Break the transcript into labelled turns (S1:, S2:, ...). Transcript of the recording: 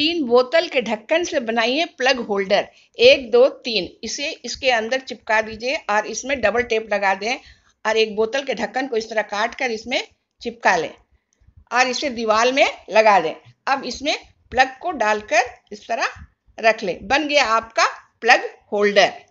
S1: तीन बोतल के ढक्कन से बनाइए प्लग होल्डर एक दो तीन इसे इसके अंदर चिपका दीजिए और इसमें डबल टेप लगा दें और एक बोतल के ढक्कन को इस तरह काट कर इसमें चिपका लें और इसे दीवार में लगा दें अब इसमें प्लग को डालकर इस तरह रख लें बन गया आपका प्लग होल्डर